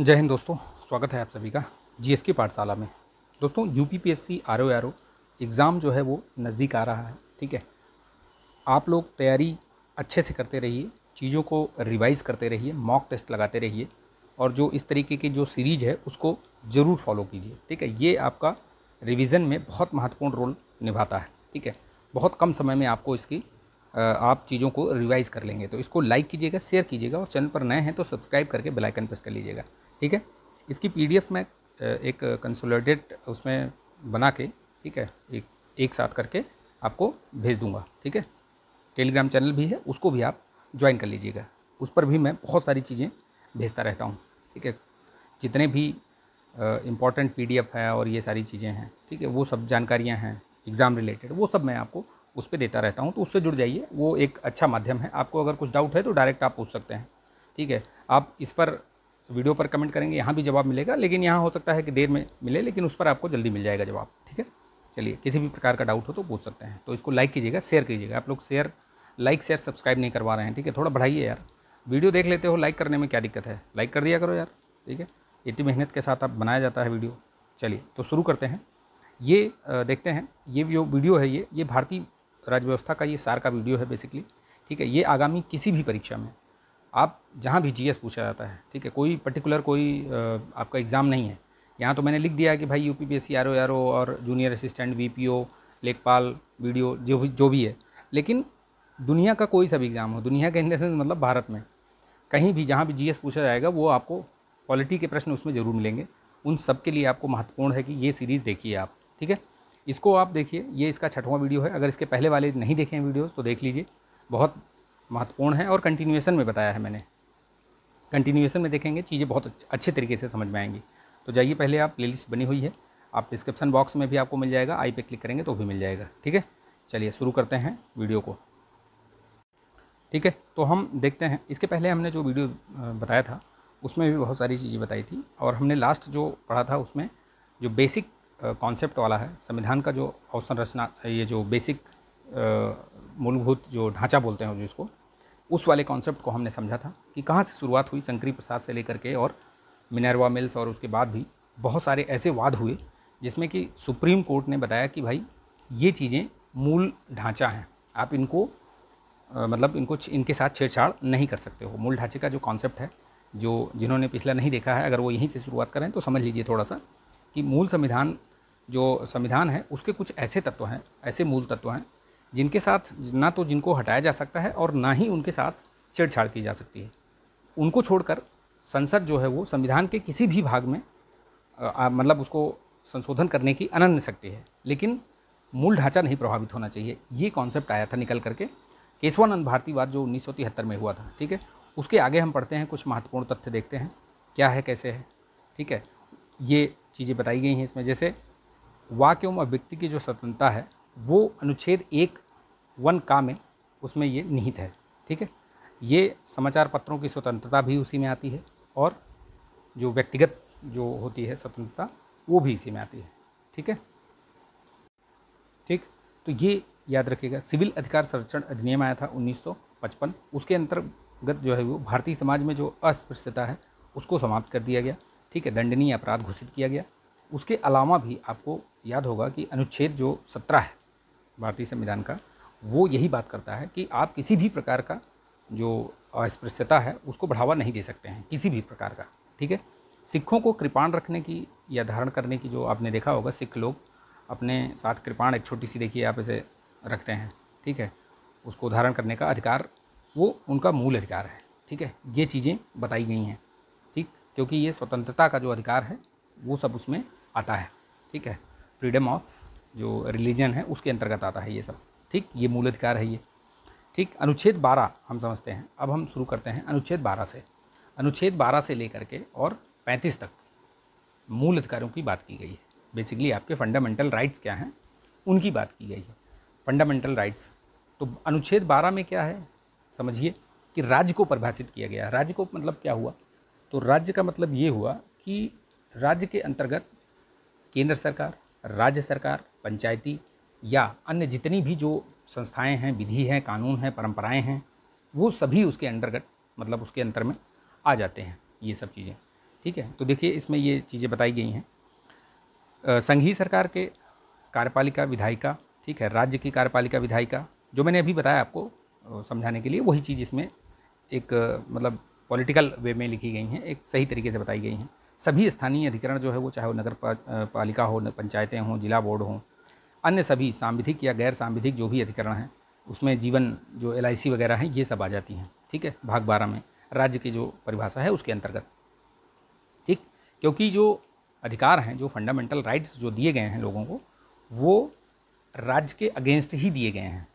जय हिंद दोस्तों स्वागत है आप सभी का जीएसके पाठशाला में दोस्तों U P P S C R O R O exam जो है वो नज़दीक आ रहा है ठीक है आप लोग तैयारी अच्छे से करते रहिए चीज़ों को रिवाइज़ करते रहिए मॉक टेस्ट लगाते रहिए और जो इस तरीके की जो सीरीज है उसको ज़रूर फॉलो कीजिए ठीक है ये आपका रिविज़न में बहुत महत्वपूर्ण रोल निभाता है ठीक है बहुत कम समय में आपको इसकी आप चीज़ों को रिवाइज़ कर लेंगे तो इसको लाइक कीजिएगा शेयर कीजिएगा और चैनल पर नए हैं तो सब्सक्राइब करके बेल आइकन प्रेस कर लीजिएगा ठीक है इसकी पीडीएफ मैं एक कंसोलिडेट उसमें बना के ठीक है एक एक साथ करके आपको भेज दूंगा ठीक है टेलीग्राम चैनल भी है उसको भी आप ज्वाइन कर लीजिएगा उस पर भी मैं बहुत सारी चीज़ें भेजता रहता हूँ ठीक है जितने भी इम्पॉर्टेंट पी है और ये सारी चीज़ें हैं ठीक है वो सब जानकारियाँ हैं एग्ज़ाम रिलेटेड वो सब मैं आपको उस पर देता रहता हूँ तो उससे जुड़ जाइए वो एक अच्छा माध्यम है आपको अगर कुछ डाउट है तो डायरेक्ट आप पूछ सकते हैं ठीक है आप इस पर वीडियो पर कमेंट करेंगे यहाँ भी जवाब मिलेगा लेकिन यहाँ हो सकता है कि देर में मिले लेकिन उस पर आपको जल्दी मिल जाएगा जवाब ठीक है चलिए किसी भी प्रकार का डाउट हो तो पूछ सकते हैं तो इसको लाइक कीजिएगा शेयर कीजिएगा आप लोग शेयर लाइक शेयर सब्सक्राइब नहीं करवा रहे हैं ठीक है थोड़ा बढ़ाइए यार वीडियो देख लेते हो लाइक करने में क्या दिक्कत है लाइक कर दिया करो यार ठीक है इतनी मेहनत के साथ आप बनाया जाता है वीडियो चलिए तो शुरू करते हैं ये देखते हैं ये जो वीडियो है ये ये भारतीय राजव्यवस्था का ये सार का वीडियो है बेसिकली ठीक है ये आगामी किसी भी परीक्षा में आप जहाँ भी जीएस पूछा जाता है ठीक है कोई पर्टिकुलर कोई आपका एग्ज़ाम नहीं है यहाँ तो मैंने लिख दिया है कि भाई U P P S C R O R O और junior assistant V P O लेखपाल वी जो भी जो भी है लेकिन दुनिया का कोई सा भी एग्ज़ाम हो दुनिया का इन देंस मतलब भारत में कहीं भी जहाँ भी जीएस पूछा जाएगा वो आपको क्वालिटी के प्रश्न उसमें ज़रूर मिलेंगे उन सब के लिए आपको महत्वपूर्ण है कि ये सीरीज़ देखिए आप ठीक है इसको आप देखिए ये इसका छठवां वीडियो है अगर इसके पहले वाले नहीं देखे हैं वीडियोज़ तो देख लीजिए बहुत महत्वपूर्ण है और कंटिन्यूएसन में बताया है मैंने कंटिन्यूएशन में देखेंगे चीज़ें बहुत अच्छे तरीके से समझ में आएंगी तो जाइए पहले आप प्ले बनी हुई है आप डिस्क्रिप्शन बॉक्स में भी आपको मिल जाएगा आई पे क्लिक करेंगे तो भी मिल जाएगा ठीक है चलिए शुरू करते हैं वीडियो को ठीक है तो हम देखते हैं इसके पहले हमने जो वीडियो बताया था उसमें भी बहुत सारी चीज़ें बताई थी और हमने लास्ट जो पढ़ा था उसमें जो बेसिक कॉन्सेप्ट वाला है संविधान का जो अवसंरचना ये जो बेसिक मूलभूत जो ढांचा बोलते हैं जिसको उस वाले कॉन्सेप्ट को हमने समझा था कि कहाँ से शुरुआत हुई शंकरी प्रसाद से लेकर के और मिनरवा मिल्स और उसके बाद भी बहुत सारे ऐसे वाद हुए जिसमें कि सुप्रीम कोर्ट ने बताया कि भाई ये चीज़ें मूल ढांचा हैं आप इनको आ, मतलब इनको इनके साथ छेड़छाड़ नहीं कर सकते हो मूल ढांचे का जो कॉन्सेप्ट है जो जिन्होंने पिछला नहीं देखा है अगर वो यहीं से शुरुआत करें तो समझ लीजिए थोड़ा सा कि मूल संविधान जो संविधान है उसके कुछ ऐसे तत्व हैं ऐसे मूल तत्व हैं जिनके साथ ना तो जिनको हटाया जा सकता है और ना ही उनके साथ छेड़छाड़ की जा सकती है उनको छोड़कर संसद जो है वो संविधान के किसी भी भाग में मतलब उसको संशोधन करने की अनन्य शक्ति है लेकिन मूल ढांचा नहीं प्रभावित होना चाहिए ये कॉन्सेप्ट आया था निकल करके केशवानंद भारतीवाद जो उन्नीस में हुआ था ठीक है उसके आगे हम पढ़ते हैं कुछ महत्वपूर्ण तथ्य देखते हैं क्या है कैसे है ठीक है ये चीज़ें बताई गई हैं इसमें जैसे वाक्य एवं व्यक्ति की जो स्वतंत्रता है वो अनुच्छेद एक वन का में उसमें ये निहित है ठीक है ये समाचार पत्रों की स्वतंत्रता भी उसी में आती है और जो व्यक्तिगत जो होती है स्वतंत्रता वो भी इसी में आती है ठीक है ठीक तो ये याद रखिएगा सिविल अधिकार संरक्षण अधिनियम आया था 1955 उसके अंतर्गत जो है वो भारतीय समाज में जो अस्पृश्यता है उसको समाप्त कर दिया गया ठीक है दंडनीय अपराध घोषित किया गया उसके अलावा भी आपको याद होगा कि अनुच्छेद जो सत्रह है भारतीय संविधान का वो यही बात करता है कि आप किसी भी प्रकार का जो अस्पृश्यता है उसको बढ़ावा नहीं दे सकते हैं किसी भी प्रकार का ठीक है सिखों को कृपाण रखने की या धारण करने की जो आपने देखा होगा सिख लोग अपने साथ कृपाण एक छोटी सी देखिए आप इसे रखते हैं ठीक है उसको धारण करने का अधिकार वो उनका मूल अधिकार है ठीक है ये चीज़ें बताई गई हैं ठीक क्योंकि ये स्वतंत्रता का जो अधिकार है वो सब उसमें आता है ठीक है फ्रीडम ऑफ जो रिलीजन है उसके अंतर्गत आता है ये सब ठीक ये मूल अधिकार है ये ठीक अनुच्छेद बारह हम समझते हैं अब हम शुरू करते हैं अनुच्छेद बारह से अनुच्छेद बारह से लेकर के और पैंतीस तक मूल अधिकारों की बात की गई है बेसिकली आपके फंडामेंटल राइट्स क्या हैं उनकी बात की गई है फंडामेंटल राइट्स तो अनुच्छेद बारह में क्या है समझिए कि राज्य को परिभाषित किया गया राज्य को मतलब क्या हुआ तो राज्य का मतलब ये हुआ कि राज्य के अंतर्गत केंद्र सरकार राज्य सरकार पंचायती या अन्य जितनी भी जो संस्थाएं हैं विधि हैं कानून हैं परंपराएं हैं वो सभी उसके अंडरगत मतलब उसके अंतर में आ जाते हैं ये सब चीज़ें ठीक है तो देखिए इसमें ये चीज़ें बताई गई हैं संघीय सरकार के कार्यपालिका विधायिका ठीक है राज्य की कार्यपालिका विधायिका जो मैंने अभी बताया आपको समझाने के लिए वही चीज़ इसमें एक मतलब पॉलिटिकल वे में लिखी गई हैं एक सही तरीके से बताई गई हैं सभी स्थानीय अधिकरण जो है वो चाहे वो नगर पालिका हो पंचायतें हों जिला बोर्ड हों अन्य सभी सांविधिक या गैर सांविधिक जो भी अधिकरण हैं उसमें जीवन जो एल वगैरह हैं ये सब आ जाती हैं ठीक है भाग बारह में राज्य की जो परिभाषा है उसके अंतर्गत ठीक क्योंकि जो अधिकार हैं जो फंडामेंटल राइट्स जो दिए गए हैं लोगों को वो राज्य के अगेंस्ट ही दिए गए हैं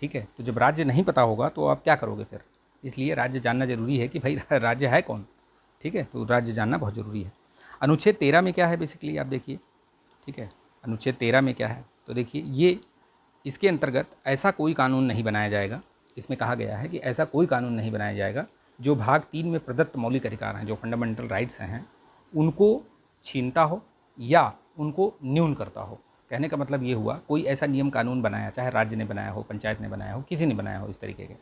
ठीक है तो जब राज्य नहीं पता होगा तो आप क्या करोगे फिर इसलिए राज्य जानना जरूरी है कि भाई राज्य है कौन ठीक है तो राज्य जानना बहुत ज़रूरी है अनुच्छेद तेरह में क्या है बेसिकली आप देखिए ठीक है अनुच्छेद तेरह में क्या है तो देखिए ये इसके अंतर्गत ऐसा कोई कानून नहीं बनाया जाएगा इसमें कहा गया है कि ऐसा कोई कानून नहीं बनाया जाएगा जो भाग तीन में प्रदत्त मौलिक अधिकार हैं जो फंडामेंटल राइट्स हैं उनको छीनता हो या उनको न्यून करता हो कहने का मतलब ये हुआ कोई ऐसा नियम कानून बनाया चाहे राज्य ने बनाया हो पंचायत ने बनाया हो किसी ने बनाया हो इस तरीके के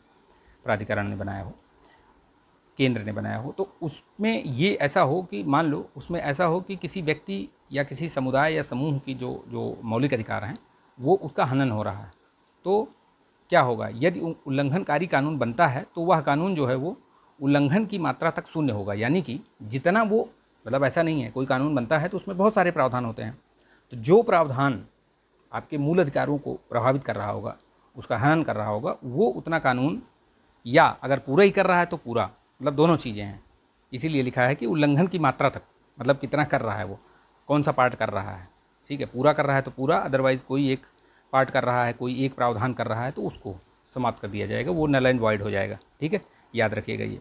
प्राधिकरण ने बनाया हो केंद्र ने बनाया हो तो उसमें ये ऐसा हो कि मान लो उसमें ऐसा हो कि किसी व्यक्ति या किसी समुदाय या समूह की जो जो मौलिक अधिकार हैं वो उसका हनन हो रहा है तो क्या होगा यदि उल्लंघनकारी कानून बनता है तो वह कानून जो है वो उल्लंघन की मात्रा तक शून्य होगा यानी कि जितना वो मतलब ऐसा नहीं है कोई कानून बनता है तो उसमें बहुत सारे प्रावधान होते हैं तो जो प्रावधान आपके मूल अधिकारों को प्रभावित कर रहा होगा उसका हनन कर रहा होगा वो उतना कानून या अगर पूरा ही कर रहा है तो पूरा मतलब दोनों चीज़ें हैं इसीलिए लिखा है कि उल्लंघन की मात्रा तक मतलब कितना कर रहा है वो कौन सा पार्ट कर रहा है ठीक है पूरा कर रहा है तो पूरा अदरवाइज़ कोई एक पार्ट कर रहा है कोई एक प्रावधान कर रहा है तो उसको समाप्त कर दिया जाएगा वो नल एंड वॉइड हो जाएगा ठीक है याद रखिएगा ये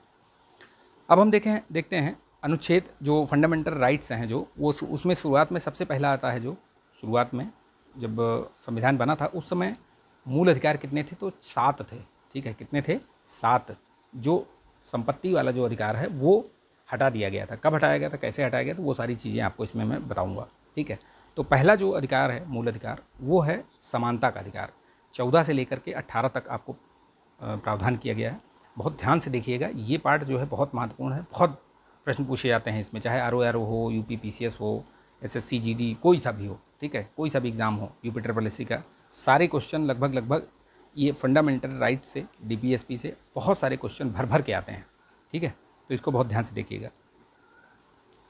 अब हम देखें देखते हैं अनुच्छेद जो फंडामेंटल राइट्स हैं जो वो उसमें शुरुआत में सबसे पहला आता है जो शुरुआत में जब संविधान बना था उस समय मूल अधिकार कितने थे तो सात थे ठीक है कितने थे सात जो संपत्ति वाला जो अधिकार है वो हटा दिया गया था कब हटाया गया था कैसे हटाया गया था वो सारी चीज़ें आपको इसमें मैं बताऊँगा ठीक है तो पहला जो अधिकार है मूल अधिकार वो है समानता का अधिकार चौदह से लेकर के अट्ठारह तक आपको प्रावधान किया गया है बहुत ध्यान से देखिएगा ये पार्ट जो है बहुत महत्वपूर्ण है बहुत प्रश्न पूछे जाते हैं इसमें चाहे आर ओ आर ओ हो U P P C S हो S S C G D कोई सा भी हो ठीक है कोई सा भी एग्ज़ाम हो यूपी ट्रिपल एस सी का सारे क्वेश्चन लगभग लगभग ये फंडामेंटल राइट से डीपीएसपी से बहुत सारे क्वेश्चन भर भर के आते हैं ठीक है तो इसको बहुत ध्यान से देखिएगा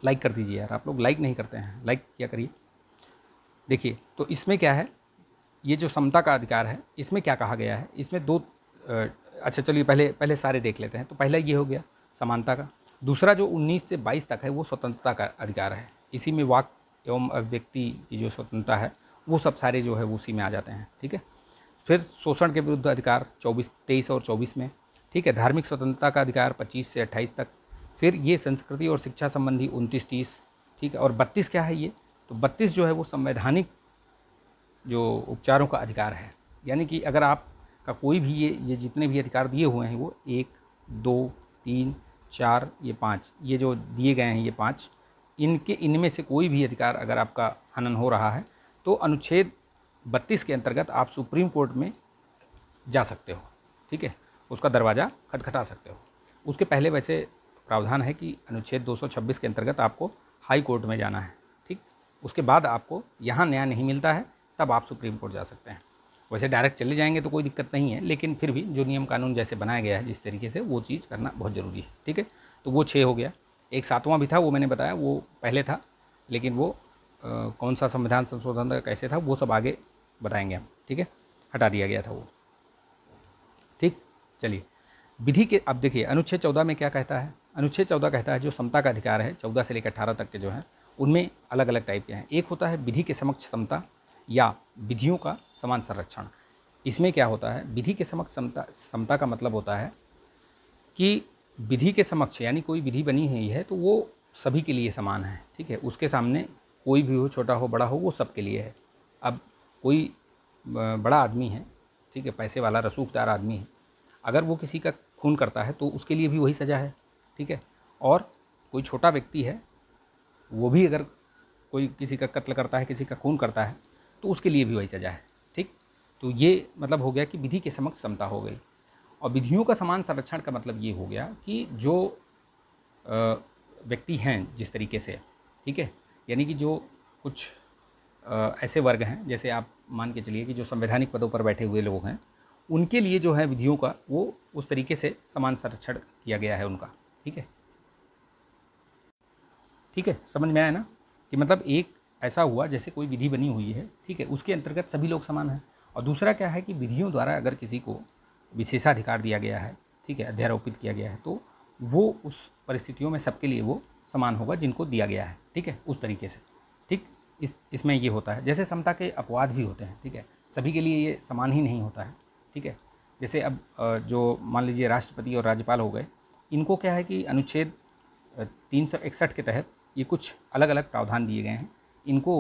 लाइक कर दीजिए यार आप लोग लाइक नहीं करते हैं लाइक क्या करिए देखिए तो इसमें क्या है ये जो समता का अधिकार है इसमें क्या कहा गया है इसमें दो अच्छा चलिए पहले पहले सारे देख लेते हैं तो पहला ये हो गया समानता का दूसरा जो 19 से 22 तक है वो स्वतंत्रता का अधिकार है इसी में वाक एवं अभिव्यक्ति की जो स्वतंत्रता है वो सब सारे जो है वो उसी में आ जाते हैं ठीक है फिर शोषण के विरुद्ध अधिकार चौबीस तेईस और चौबीस में ठीक है धार्मिक स्वतंत्रता का अधिकार पच्चीस से अट्ठाईस तक फिर ये संस्कृति और शिक्षा संबंधी उनतीस तीस ठीक है और बत्तीस क्या है ये तो बत्तीस जो है वो संवैधानिक जो उपचारों का अधिकार है यानी कि अगर आप का कोई भी ये ये जितने भी अधिकार दिए हुए हैं वो एक दो तीन चार ये पाँच ये जो दिए गए हैं ये पाँच इनके इनमें से कोई भी अधिकार अगर आपका हनन हो रहा है तो अनुच्छेद बत्तीस के अंतर्गत आप सुप्रीम कोर्ट में जा सकते हो ठीक है उसका दरवाज़ा खटखटा सकते हो उसके पहले वैसे प्रावधान है कि अनुच्छेद 226 के अंतर्गत आपको हाई कोर्ट में जाना है ठीक उसके बाद आपको यहाँ न्याय नहीं मिलता है तब आप सुप्रीम कोर्ट जा सकते हैं वैसे डायरेक्ट चले जाएंगे तो कोई दिक्कत नहीं है लेकिन फिर भी जो नियम कानून जैसे बनाया गया है जिस तरीके से वो चीज़ करना बहुत ज़रूरी है ठीक है तो वो छः हो गया एक सातवां भी था वो मैंने बताया वो पहले था लेकिन वो आ, कौन सा संविधान संशोधन कैसे था वो सब आगे बताएंगे हम ठीक है हटा दिया गया था वो ठीक चलिए विधि के अब देखिए अनुच्छेद चौदह में क्या कहता है अनुच्छेद चौदह कहता है जो समता का अधिकार है चौदह से लेकर अठारह तक के जो हैं उनमें अलग अलग टाइप के हैं एक होता है विधि के समक्ष समता या विधियों का समान संरक्षण इसमें क्या होता है विधि के समक्ष समता समता का मतलब होता है कि विधि के समक्ष यानी कोई विधि बनी हुई है तो वो सभी के लिए समान है ठीक है उसके सामने कोई भी हो छोटा हो बड़ा हो वो सबके लिए है अब कोई बड़ा आदमी है ठीक है पैसे वाला रसूखदार आदमी है अगर वो किसी का खून करता है तो उसके लिए भी वही सज़ा है ठीक है और कोई छोटा व्यक्ति है वो भी अगर कोई किसी का कत्ल करता है किसी का खून करता है तो उसके लिए भी वही सज़ा है ठीक तो ये मतलब हो गया कि विधि के समक्ष समता हो गई और विधियों का समान संरक्षण का मतलब ये हो गया कि जो व्यक्ति हैं जिस तरीके से ठीक है यानी कि जो कुछ ऐसे वर्ग हैं जैसे आप मान के चलिए कि जो संवैधानिक पदों पर बैठे हुए लोग हैं उनके लिए जो है विधियों का वो उस तरीके से समान संरक्षण किया गया है उनका ठीक है ठीक है समझ में आया ना कि मतलब एक ऐसा हुआ जैसे कोई विधि बनी हुई है ठीक है उसके अंतर्गत सभी लोग समान हैं और दूसरा क्या है कि विधियों द्वारा अगर किसी को विशेषाधिकार दिया गया है ठीक है अध्यारोपित किया गया है तो वो उस परिस्थितियों में सबके लिए वो समान होगा जिनको दिया गया है ठीक है उस तरीके से इस इसमें ये होता है जैसे समता के अपवाद भी होते हैं ठीक है सभी के लिए ये समान ही नहीं होता है ठीक है जैसे अब जो मान लीजिए राष्ट्रपति और राज्यपाल हो गए इनको क्या है कि अनुच्छेद तीन के तहत ये कुछ अलग अलग प्रावधान दिए गए हैं इनको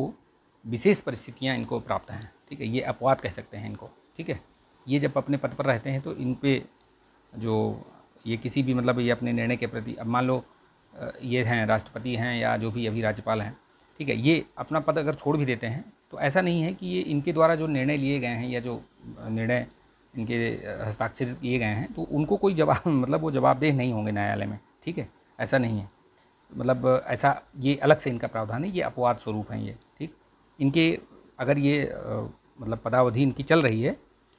विशेष परिस्थितियाँ इनको प्राप्त हैं ठीक है ये अपवाद कह सकते हैं इनको ठीक है ये जब अपने पद पर रहते हैं तो इन पर जो ये किसी भी मतलब ये अपने निर्णय के प्रति अब मान लो ये हैं राष्ट्रपति हैं या जो भी अभी राज्यपाल हैं ठीक है ये अपना पद अगर छोड़ भी देते हैं तो ऐसा नहीं है कि ये इनके द्वारा जो निर्णय लिए गए हैं या जो निर्णय इनके हस्ताक्षर किए गए हैं तो उनको कोई जवाब मतलब वो जवाबदेह नहीं होंगे न्यायालय में ठीक है ऐसा नहीं है मतलब ऐसा ये अलग से इनका प्रावधान है ये अपवाद स्वरूप हैं ये ठीक इनके अगर ये मतलब पदावधि इनकी चल रही है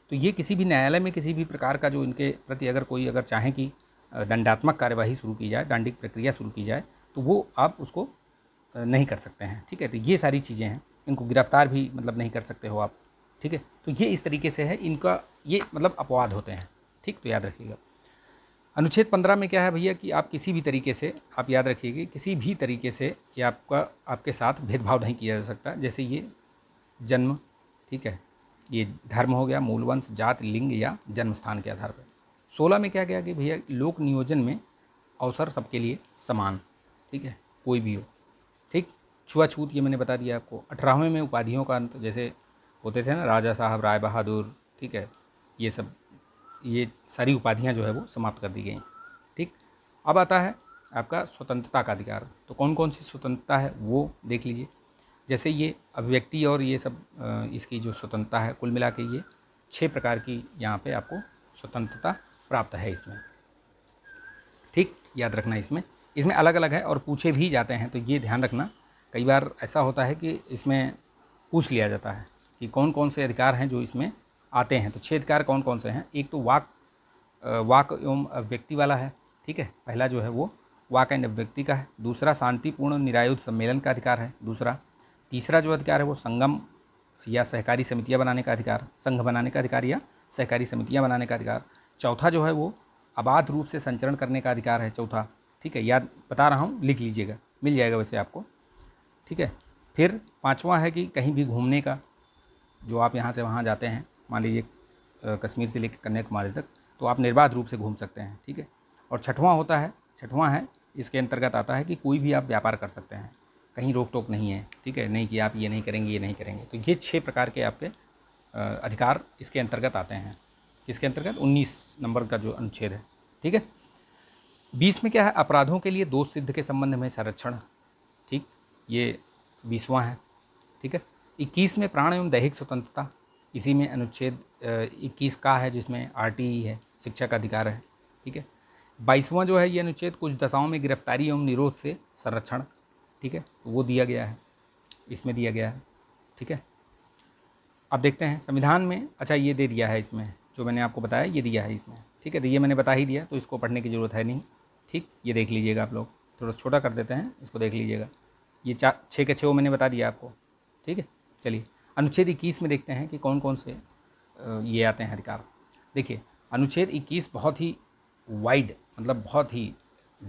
तो ये किसी भी न्यायालय में किसी भी प्रकार का जो इनके प्रति अगर कोई अगर चाहें कि दंडात्मक कार्यवाही शुरू की जाए दंडिक प्रक्रिया शुरू की जाए तो वो आप उसको नहीं कर सकते हैं ठीक है तो ये सारी चीज़ें हैं इनको गिरफ्तार भी मतलब नहीं कर सकते हो आप ठीक है तो ये इस तरीके से है इनका ये मतलब अपवाद होते हैं ठीक तो याद रखिएगा अनुच्छेद पंद्रह में क्या है भैया कि आप किसी भी तरीके से आप याद रखिएगा किसी भी तरीके से ये आपका आपके साथ भेदभाव नहीं किया जा सकता जैसे ये जन्म ठीक है ये धर्म हो गया मूलवंश जात लिंग या जन्म स्थान के आधार पर सोलह में क्या गया कि भैया लोक नियोजन में अवसर सबके लिए समान ठीक है कोई भी हो छुआछूत ये मैंने बता दिया आपको अठारहवें में उपाधियों का अंत जैसे होते थे ना राजा साहब राय बहादुर ठीक है ये सब ये सारी उपाधियाँ जो है वो समाप्त कर दी गई ठीक अब आता है आपका स्वतंत्रता का अधिकार तो कौन कौन सी स्वतंत्रता है वो देख लीजिए जैसे ये अभिव्यक्ति और ये सब इसकी जो स्वतंत्रता है कुल मिला के ये छः प्रकार की यहाँ पे आपको स्वतंत्रता प्राप्त है इसमें ठीक याद रखना इसमें इसमें अलग अलग है और पूछे भी जाते हैं तो ये ध्यान रखना कई बार ऐसा होता है कि इसमें पूछ लिया जाता है कि कौन कौन से अधिकार हैं जो इसमें आते हैं तो छः अधिकार कौन कौन से हैं एक तो वाक वाक एवं अभिव्यक्ति वाला है ठीक है पहला जो है वो वाक एंड अभिव्यक्ति का है दूसरा शांतिपूर्ण निरायुद सम्मेलन का अधिकार है दूसरा तीसरा जो अधिकार है वो संगम या सहकारी समितियाँ बनाने का अधिकार संघ बनाने का अधिकार या सहकारी समितियाँ बनाने का अधिकार चौथा जो है वो अबाध रूप से संचरण करने का अधिकार है चौथा ठीक है याद बता रहा हूँ लिख लीजिएगा मिल जाएगा वैसे आपको ठीक है फिर पाँचवा है कि कहीं भी घूमने का जो आप यहाँ से वहाँ जाते हैं मान लीजिए कश्मीर से लेकर कन्याकुमारी तक तो आप निर्बाध रूप से घूम सकते हैं ठीक है और छठवां होता है छठवां है इसके अंतर्गत आता है कि कोई भी आप व्यापार कर सकते हैं कहीं रोक टोक नहीं है ठीक है नहीं कि आप ये नहीं करेंगे ये नहीं करेंगे तो ये छः प्रकार के आपके अधिकार इसके अंतर्गत आते हैं इसके अंतर्गत 19 नंबर का जो अनुच्छेद है ठीक है बीस में क्या है अपराधों के लिए दोष सिद्ध के संबंध में संरक्षण ठीक ये बीसवा है ठीक है इक्कीस में प्राण एवं दैहिक स्वतंत्रता इसी में अनुच्छेद इक्कीस का है जिसमें आर है शिक्षा का अधिकार है ठीक है बाईसवां जो है ये अनुच्छेद कुछ दशाओं में गिरफ्तारी एवं निरोध से संरक्षण ठीक है वो दिया गया है इसमें दिया गया है ठीक है अब देखते हैं संविधान में अच्छा ये दे दिया है इसमें जो मैंने आपको बताया ये दिया है इसमें ठीक है तो ये मैंने बता ही दिया तो इसको पढ़ने की ज़रूरत है नहीं ठीक ये देख लीजिएगा आप लोग थोड़ा छोटा कर देते हैं इसको देख लीजिएगा ये चार छः के छः वो मैंने बता दिया आपको ठीक है चलिए अनुच्छेद इक्कीस में देखते हैं कि कौन कौन से ये आते हैं अधिकार देखिए अनुच्छेद इक्कीस बहुत ही वाइड मतलब बहुत ही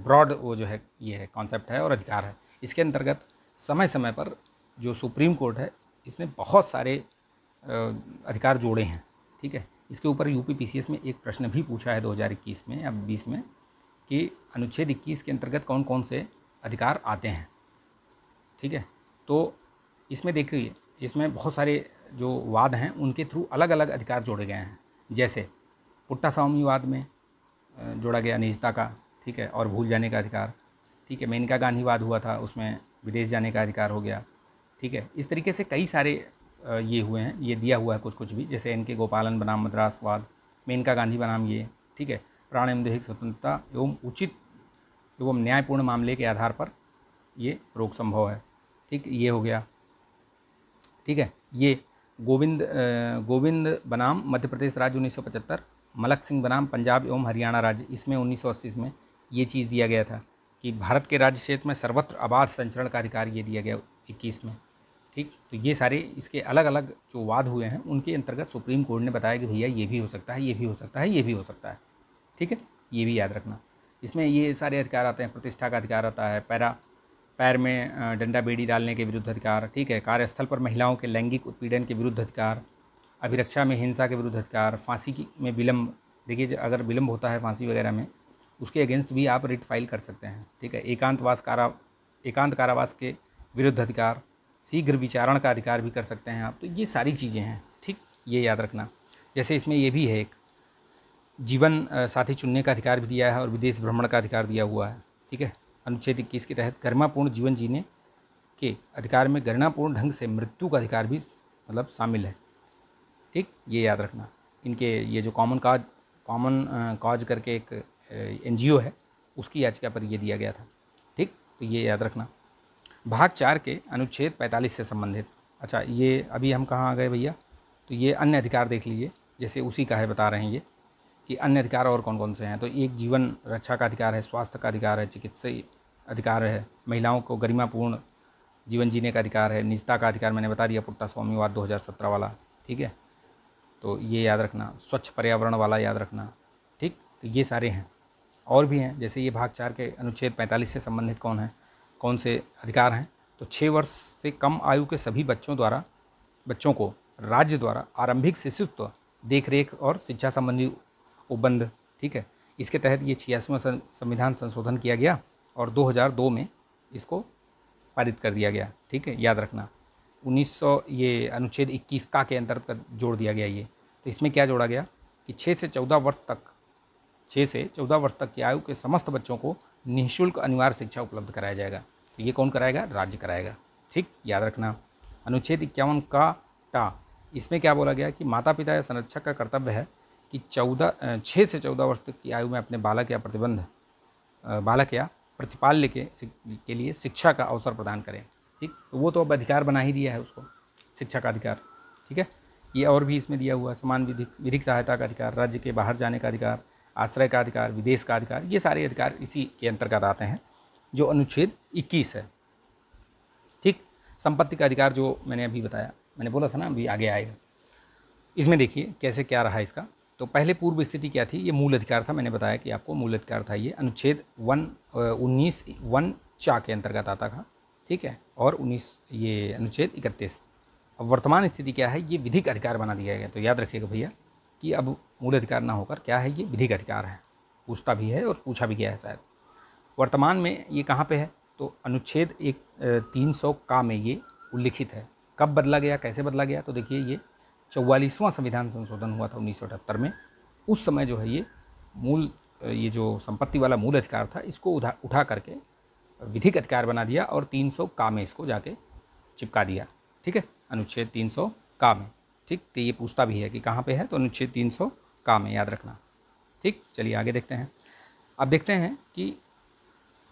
ब्रॉड वो जो है ये है कॉन्सेप्ट है और अधिकार है इसके अंतर्गत समय समय पर जो सुप्रीम कोर्ट है इसने बहुत सारे अधिकार जोड़े हैं ठीक है इसके ऊपर यू पी में एक प्रश्न भी पूछा है दो में या बीस में कि अनुच्छेद इक्कीस के अंतर्गत कौन कौन से अधिकार आते हैं ठीक है तो इसमें देखिए इसमें बहुत सारे जो वाद हैं उनके थ्रू अलग अलग अधिकार जोड़े गए हैं जैसे पुट्टा स्वामी वाद में जोड़ा गया निजता का ठीक है और भूल जाने का अधिकार ठीक है मेनका गांधी वाद हुआ था उसमें विदेश जाने का अधिकार हो गया ठीक है इस तरीके से कई सारे ये हुए हैं ये दिया हुआ है कुछ कुछ भी जैसे इनके गोपालन बनाम मद्रास वाद मेनका गांधी बनाम ये ठीक है प्राण दैहिक स्वतंत्रता एवं उचित एवं न्यायपूर्ण मामले के आधार पर ये रोक संभव है ठीक ये हो गया ठीक है ये गोविंद गोविंद बनाम मध्य प्रदेश राज्य 1975 मलक सिंह बनाम पंजाब एवं हरियाणा राज्य इसमें उन्नीस में ये चीज़ दिया गया था कि भारत के राज्य क्षेत्र में सर्वत्र आबाद संचरण का अधिकार ये दिया गया इक्कीस में ठीक तो ये सारे इसके अलग अलग जो वाद हुए हैं उनके अंतर्गत सुप्रीम कोर्ट ने बताया कि भैया ये भी हो सकता है ये भी हो सकता है ये भी हो सकता है ठीक है ये भी याद रखना इसमें ये सारे अधिकार आते हैं प्रतिष्ठा का अधिकार आता है पैरा पैर में डंडा बेड़ी डालने के विरुद्ध अधिकार ठीक है कार्यस्थल पर महिलाओं के लैंगिक उत्पीड़न के विरुद्ध अधिकार अभिरक्षा में हिंसा के विरुद्ध अधिकार फांसी में विलम्ब देखिए अगर विलम्ब होता है फांसी वगैरह में उसके अगेंस्ट भी आप रिट फाइल कर सकते हैं ठीक है एकांतवास कारा एकांत कारावास के विरुद्ध अधिकार शीघ्र विचारण का अधिकार भी कर सकते हैं आप तो ये सारी चीज़ें हैं ठीक ये याद रखना जैसे इसमें ये भी है एक जीवन साथी चुनने का अधिकार भी दिया है और विदेश भ्रमण का अधिकार दिया हुआ है ठीक है अनुच्छेद इक्कीस के तहत गरिमापूर्ण जीवन जीने के अधिकार में गरिमापूर्ण ढंग से मृत्यु का अधिकार भी मतलब शामिल है ठीक ये याद रखना इनके ये जो कॉमन काज कॉमन काज करके एक एन है उसकी याचिका पर यह दिया गया था ठीक तो ये याद रखना भाग चार के अनुच्छेद पैंतालीस से संबंधित अच्छा ये अभी हम कहाँ आ गए भैया तो ये अन्य अधिकार देख लीजिए जैसे उसी का है बता रहे हैं ये कि अन्य अधिकार और कौन कौन से हैं तो एक जीवन रक्षा का अधिकार है स्वास्थ्य का अधिकार है चिकित्सा अधिकार है महिलाओं को गरिमापूर्ण जीवन जीने का अधिकार है निजता का अधिकार मैंने बता दिया पुट्टा स्वामीवाद 2017 वाला ठीक है तो ये याद रखना स्वच्छ पर्यावरण वाला याद रखना ठीक तो ये सारे हैं और भी हैं जैसे ये भाग चार के अनुच्छेद पैंतालीस से संबंधित कौन है कौन से अधिकार हैं तो छः वर्ष से कम आयु के सभी बच्चों द्वारा बच्चों को राज्य द्वारा आरंभिक शिशुत्व देखरेख और शिक्षा संबंधी उपबंध ठीक है इसके तहत ये छियासीवा संविधान संशोधन किया गया और 2002 में इसको पारित कर दिया गया ठीक है याद रखना 1900 ये अनुच्छेद 21 का के अंतर्गत जोड़ दिया गया ये तो इसमें क्या जोड़ा गया कि छः से चौदह वर्ष तक छः से चौदह वर्ष तक की आयु के समस्त बच्चों को निःशुल्क अनिवार्य शिक्षा उपलब्ध कराया जाएगा तो ये कौन कराएगा राज्य कराएगा ठीक याद रखना अनुच्छेद इक्यावन का टा इसमें क्या बोला गया कि माता पिता या संरक्षक का कर्तव्य है कि चौदह छः से चौदह वर्ष तक की आयु में अपने बालक या प्रतिबंध बालक या प्रतिपाल्य के के लिए शिक्षा का अवसर प्रदान करें ठीक तो वो तो अब अधिकार बना ही दिया है उसको शिक्षा का अधिकार ठीक है ये और भी इसमें दिया हुआ समान विधिक विधिक सहायता का अधिकार राज्य के बाहर जाने का अधिकार आश्रय का अधिकार विदेश का अधिकार ये सारे अधिकार इसी के अंतर्गत आते हैं जो अनुच्छेद 21 है ठीक संपत्ति का अधिकार जो मैंने अभी बताया मैंने बोला था ना अभी आगे आएगा इसमें देखिए कैसे क्या रहा इसका तो पहले पूर्व स्थिति क्या थी ये मूल अधिकार था मैंने बताया कि आपको मूल अधिकार था ये अनुच्छेद वन उन्नीस वन चा के अंतर्गत आता था ठीक है और उन्नीस ये अनुच्छेद इकतीस अब वर्तमान स्थिति क्या है ये विधिक अधिकार बना दिया गया तो याद रखिएगा भैया कि अब मूल अधिकार ना होकर क्या है ये विधिक अधिकार है पूछता भी है और पूछा भी गया है शायद वर्तमान में ये कहाँ पर है तो अनुच्छेद एक तीन सौ का में ये उल्लिखित है कब बदला गया कैसे बदला गया तो देखिए ये चौवालीसवां संविधान संशोधन हुआ था उन्नीस में उस समय जो है ये मूल ये जो संपत्ति वाला मूल अधिकार था इसको उठा उठा करके विधिक अधिकार बना दिया और 300 का में इसको जाके चिपका दिया ठीक है अनुच्छेद 300 का में ठीक तो ये पूछता भी है कि कहाँ पे है तो अनुच्छेद 300 का में याद रखना ठीक चलिए आगे देखते हैं अब देखते हैं कि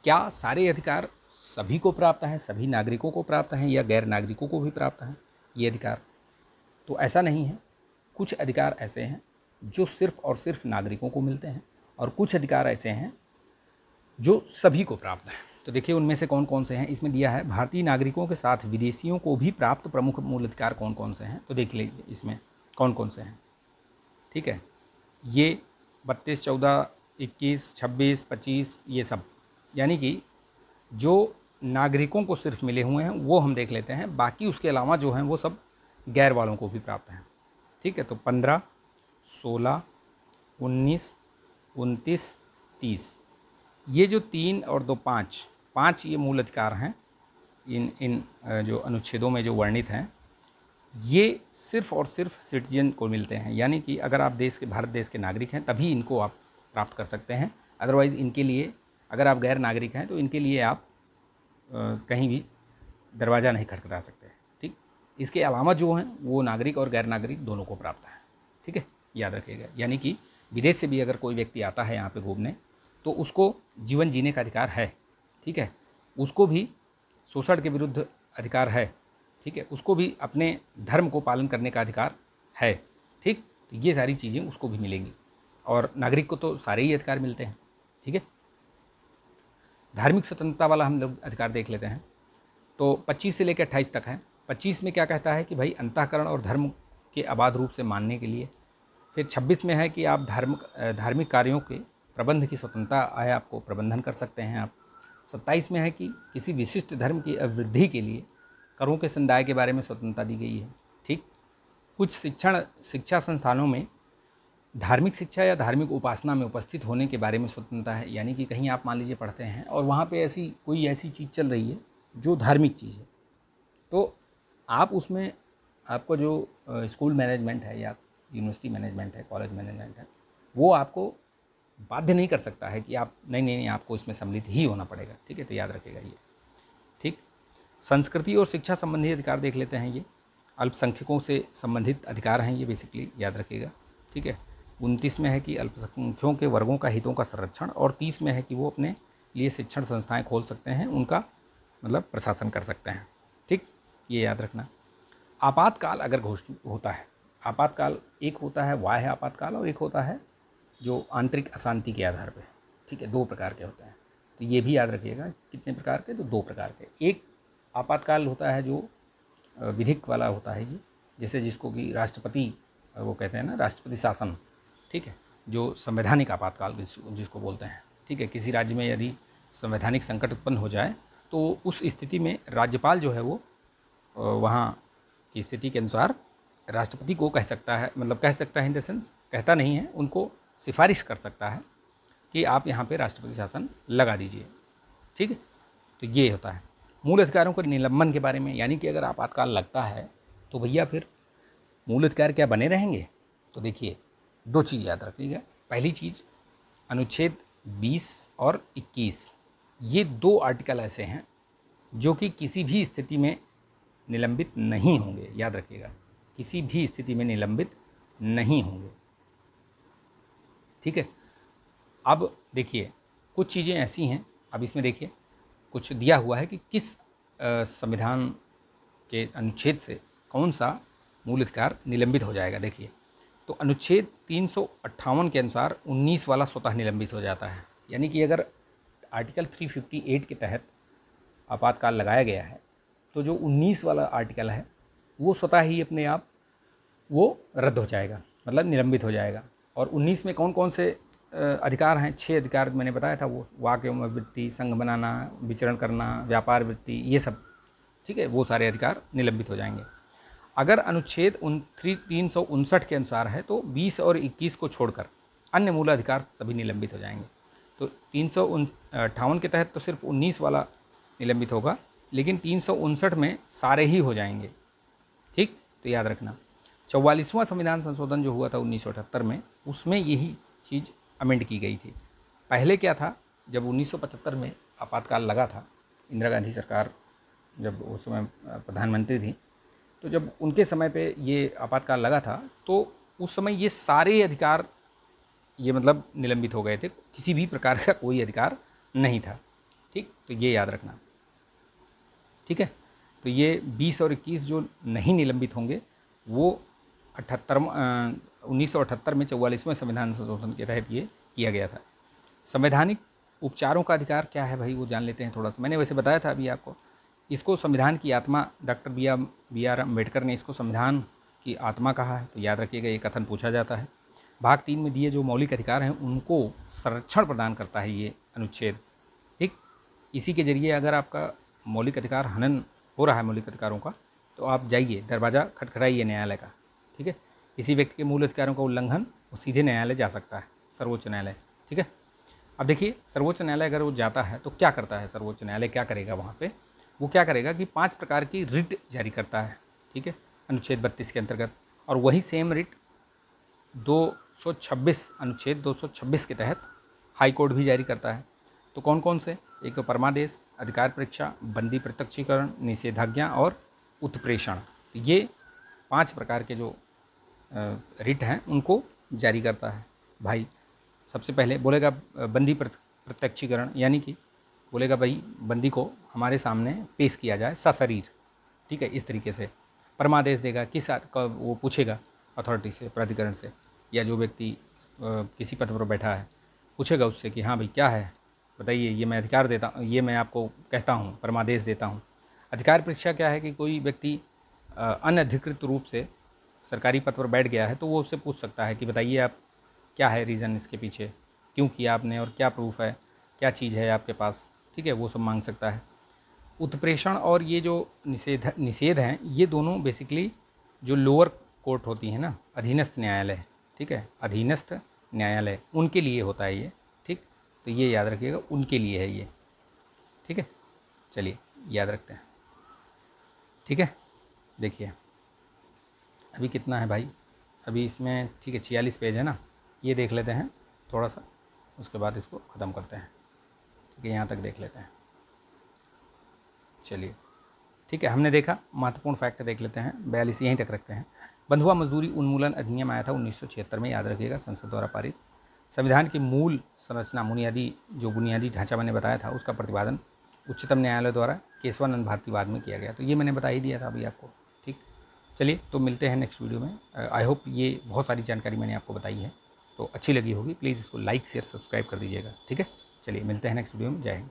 क्या सारे अधिकार सभी को प्राप्त हैं सभी नागरिकों को प्राप्त हैं या गैर नागरिकों को भी प्राप्त हैं ये अधिकार तो ऐसा नहीं है कुछ अधिकार ऐसे हैं जो सिर्फ़ और सिर्फ नागरिकों को मिलते हैं और कुछ अधिकार ऐसे हैं जो सभी को प्राप्त हैं तो देखिए उनमें से कौन कौन से हैं इसमें दिया है भारतीय नागरिकों के साथ विदेशियों को भी प्राप्त प्रमुख मूल अधिकार कौन कौन से हैं तो देख लीजिए इसमें कौन कौन से हैं ठीक है ये बत्तीस चौदह इक्कीस छब्बीस पच्चीस ये सब यानी कि जो नागरिकों को सिर्फ मिले हुए हैं वो हम देख लेते हैं बाकी उसके अलावा जो हैं वो सब गैर वालों को भी प्राप्त हैं ठीक है तो पंद्रह सोलह उन्नीस उनतीस तीस ये जो तीन और दो पाँच पाँच ये मूल अधिकार हैं इन इन जो अनुच्छेदों में जो वर्णित हैं ये सिर्फ़ और सिर्फ सिटीजन को मिलते हैं यानी कि अगर आप देश के भारत देश के नागरिक हैं तभी इनको आप प्राप्त कर सकते हैं अदरवाइज़ इनके लिए अगर आप गैर नागरिक हैं तो इनके लिए आप कहीं भी दरवाज़ा नहीं खटखटा सकते इसके अलावा जो हैं वो नागरिक और गैर नागरिक दोनों को प्राप्त है ठीक है याद रखिएगा यानी कि विदेश से भी अगर कोई व्यक्ति आता है यहाँ पे घूमने तो उसको जीवन जीने का अधिकार है ठीक है उसको भी शोषण के विरुद्ध अधिकार है ठीक है उसको भी अपने धर्म को पालन करने का अधिकार है ठीक तो ये सारी चीज़ें उसको भी मिलेंगी और नागरिक को तो सारे ही अधिकार मिलते हैं ठीक है धार्मिक स्वतंत्रता वाला हम लोग अधिकार देख लेते हैं तो 25 से लेकर 28 तक है पच्चीस में क्या कहता है कि भाई अंतकरण और धर्म के अबाध रूप से मानने के लिए फिर छब्बीस में है कि आप धर्म धार्मिक कार्यों के प्रबंध की स्वतंत्रता आए आपको प्रबंधन कर सकते हैं आप सत्ताईस में है कि किसी विशिष्ट धर्म की अभिवृद्धि के लिए करों के संदाय के बारे में स्वतंत्रता दी गई है ठीक कुछ शिक्षण शिक्षा संस्थानों में धार्मिक शिक्षा या धार्मिक उपासना में उपस्थित होने के बारे में स्वतंत्रता है यानी कि कहीं आप मान लीजिए पढ़ते हैं और वहाँ पे ऐसी कोई ऐसी चीज़ चल रही है जो धार्मिक चीज़ है तो आप उसमें आपका जो स्कूल मैनेजमेंट है या यूनिवर्सिटी मैनेजमेंट है कॉलेज मैनेजमेंट है वो आपको बाध्य नहीं कर सकता है कि आप नहीं नहीं नहीं आपको इसमें सम्मिलित ही होना पड़ेगा ठीक है तो याद रखेगा ये ठीक संस्कृति और शिक्षा संबंधी अधिकार देख लेते हैं ये अल्पसंख्यकों से संबंधित अधिकार हैं ये बेसिकली याद रखिएगा ठीक है उनतीस में है कि अल्पसंख्यकों के वर्गों का हितों का संरक्षण और तीस में है कि वो अपने लिए शिक्षण संस्थाएं खोल सकते हैं उनका मतलब प्रशासन कर सकते हैं ये याद रखना आपातकाल अगर घोष होता है आपातकाल एक होता है वाह है आपातकाल और एक होता है जो आंतरिक अशांति के आधार पर ठीक है दो प्रकार के होते हैं तो ये भी याद रखिएगा कितने प्रकार के तो दो प्रकार के एक आपातकाल होता है जो विधिक वाला होता है ये जैसे जिसको कि राष्ट्रपति वो कहते हैं ना राष्ट्रपति शासन ठीक है जो संवैधानिक आपातकाल जिसको बोलते हैं ठीक है किसी राज्य में यदि संवैधानिक संकट उत्पन्न हो जाए तो उस स्थिति में राज्यपाल जो है वो वहाँ की स्थिति के अनुसार राष्ट्रपति को कह सकता है मतलब कह सकता है इन द सेंस कहता नहीं है उनको सिफारिश कर सकता है कि आप यहाँ पे राष्ट्रपति शासन लगा दीजिए ठीक है तो ये होता है मूल अधिकारों के निलंबन के बारे में यानी कि अगर आपातकाल लगता है तो भैया फिर मूल अधिकार क्या बने रहेंगे तो देखिए दो चीज़ याद रखिएगा पहली चीज़ अनुच्छेद 20 और 21 ये दो आर्टिकल ऐसे हैं जो कि किसी भी स्थिति में निलंबित नहीं होंगे याद रखिएगा किसी भी स्थिति में निलंबित नहीं होंगे ठीक है अब देखिए कुछ चीज़ें ऐसी हैं अब इसमें देखिए कुछ दिया हुआ है कि किस संविधान के अनुच्छेद से कौन सा मूल अधिकार निलंबित हो जाएगा देखिए तो अनुच्छेद तीन के अनुसार 19 वाला स्वतः निलंबित हो जाता है यानी कि अगर आर्टिकल 358 के तहत आपातकाल लगाया गया है तो जो 19 वाला आर्टिकल है वो स्वतः ही अपने आप वो रद्द हो जाएगा मतलब निलंबित हो जाएगा और 19 में कौन कौन से अधिकार हैं छः अधिकार मैंने बताया था वो वाक्य वृत्ति संघ बनाना विचरण करना व्यापार वृत्ति ये सब ठीक है वो सारे अधिकार निलंबित हो जाएंगे अगर अनुच्छेद उन थ्री तीन सौ उनसठ के अनुसार है तो बीस और इक्कीस को छोड़कर अन्य मूल अधिकार सभी निलंबित हो जाएंगे तो तीन सौ के तहत तो सिर्फ उन्नीस वाला निलंबित होगा लेकिन तीन में सारे ही हो जाएंगे ठीक तो याद रखना चौवालीसवां संविधान संशोधन जो हुआ था उन्नीस में उसमें यही चीज़ अमेंड की गई थी पहले क्या था जब 1975 में आपातकाल लगा था इंदिरा गांधी सरकार जब उस समय प्रधानमंत्री थी तो जब उनके समय पे ये आपातकाल लगा था तो उस समय ये सारे अधिकार ये मतलब निलंबित हो गए थे किसी भी प्रकार का कोई अधिकार नहीं था ठीक तो ये याद रखना ठीक है तो ये 20 और 21 जो नहीं निलंबित होंगे वो अठहत्तर उन्नीस में चौवालीसवें संविधान संशोधन के तहत ये किया गया था संवैधानिक उपचारों का अधिकार क्या है भाई वो जान लेते हैं थोड़ा सा मैंने वैसे बताया था अभी आपको इसको संविधान की आत्मा doctor B R B R Ambedkar ने इसको संविधान की आत्मा कहा है तो याद रखिएगा ये कथन पूछा जाता है भाग तीन में दिए जो मौलिक अधिकार हैं उनको संरक्षण प्रदान करता है ये अनुच्छेद ठीक इसी के जरिए अगर आपका मौलिक अधिकार हनन हो रहा है मौलिक अधिकारों का तो आप जाइए दरवाज़ा खटखटाइए न्यायालय का ठीक है किसी व्यक्ति के मूल अधिकारों का उल्लंघन वो सीधे न्यायालय जा सकता है सर्वोच्च न्यायालय ठीक है अब देखिए सर्वोच्च न्यायालय अगर वो जाता है तो क्या करता है सर्वोच्च न्यायालय क्या करेगा वहाँ पर वो क्या करेगा कि पाँच प्रकार की रिट जारी करता है ठीक है अनुच्छेद बत्तीस के अंतर्गत और वही सेम रिट दो अनुच्छेद दो के तहत हाई कोर्ट भी जारी करता है तो कौन कौन से एक तो परमादेश अधिकार परीक्षा बंदी प्रत्यक्षीकरण निषेधाज्ञा और उत्प्रेषण ये पांच प्रकार के जो रिट हैं उनको जारी करता है भाई सबसे पहले बोलेगा बंदी प्रत्यक्षीकरण यानी कि बोलेगा भाई बंदी को हमारे सामने पेश किया जाए सशरीर ठीक है इस तरीके से परमादेश देगा किस कब वो पूछेगा अथॉरिटी से प्राधिकरण से या जो व्यक्ति किसी पद पर बैठा है पूछेगा उससे कि हाँ भाई क्या है बताइए ये मैं अधिकार देता ये मैं आपको कहता हूँ परमादेश देता हूँ अधिकार परीक्षा क्या है कि कोई व्यक्ति अनधिकृत रूप से सरकारी पद पर बैठ गया है तो वो उससे पूछ सकता है कि बताइए आप क्या है रीज़न इसके पीछे क्यों किया आपने और क्या प्रूफ है क्या चीज़ है आपके पास ठीक है वो सब मांग सकता है उत्प्रेषण और ये जो निषेध निषेध हैं ये दोनों बेसिकली जो लोअर कोर्ट होती है ना अधीनस्थ न्यायालय ठीक है अधीनस्थ न्यायालय उनके लिए होता है ये ठीक तो ये याद रखिएगा उनके लिए है ये ठीक है चलिए याद रखते हैं ठीक है देखिए अभी कितना है भाई अभी इसमें ठीक है छियालीस पेज है ना ये देख लेते हैं थोड़ा सा उसके बाद इसको ख़त्म करते हैं ठीक है यहाँ तक देख लेते हैं चलिए ठीक है हमने देखा महत्वपूर्ण फैक्ट देख लेते हैं बयालीस यहीं तक रखते हैं बंधुआ मजदूरी उन्मूलन अधिनियम आया था 1976 में याद रखिएगा संसद द्वारा पारित संविधान की मूल संरचना बुनियादी जो बुनियादी ढांचा मैंने बताया था उसका प्रतिपादन उच्चतम न्यायालय द्वारा केशवानंद भारतीवाद में किया गया तो ये मैंने बता ही दिया था अभी आपको ठीक चलिए तो मिलते हैं नेक्स्ट वीडियो में आई होप ये बहुत सारी जानकारी मैंने आपको बताई है तो अच्छी लगी होगी प्लीज़ इसको लाइक शेयर सब्सक्राइब कर दीजिएगा ठीक है चलिए मिलते हैं नेक्स्ट वीडियो में जय हिंद